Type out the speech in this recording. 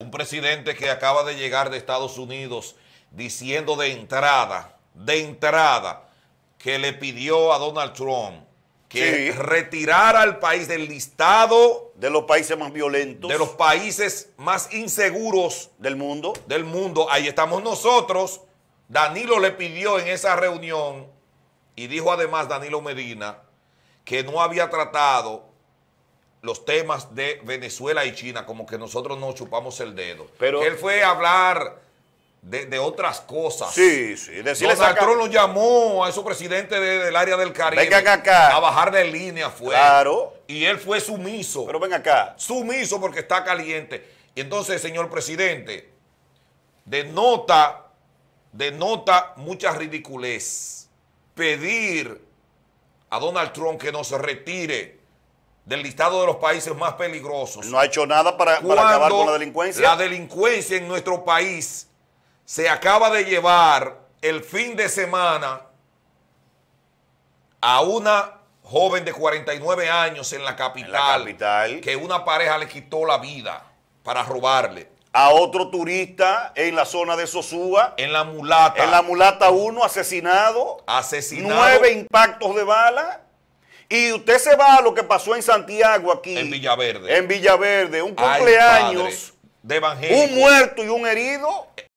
Un presidente que acaba de llegar de Estados Unidos diciendo de entrada, de entrada, que le pidió a Donald Trump que retirara al país del listado de los países más violentos, de los países más inseguros del mundo. Del mundo, ahí estamos nosotros. Danilo le pidió en esa reunión y dijo además Danilo Medina que no había tratado los temas de Venezuela y China, como que nosotros nos chupamos el dedo. Pero, Él fue a hablar de, otras cosas. Sí, sí. y Donald Trump lo llamó a esos presidentes del área del Caribe. A bajar de línea fue. Claro. Y él fue sumiso. Pero ven acá. Sumiso porque está caliente. Y entonces, señor presidente, denota, denota mucha ridiculez pedir a Donald Trump que nos se retire del listado de los países más peligrosos. No ha hecho nada para, acabar con la delincuencia. La delincuencia en nuestro país se acaba de llevar el fin de semana a una joven de 49 años en la capital, en la capital. que una pareja le quitó la vida para robarle a otro turista en la zona de Sosúa. En la mulata. En la mulata uno asesinado. Asesinado. Nueve impactos de bala. Y usted se va a lo que pasó en Santiago aquí. En Villaverde. En Villaverde, un cumpleaños. de evangelio. Un muerto y un herido.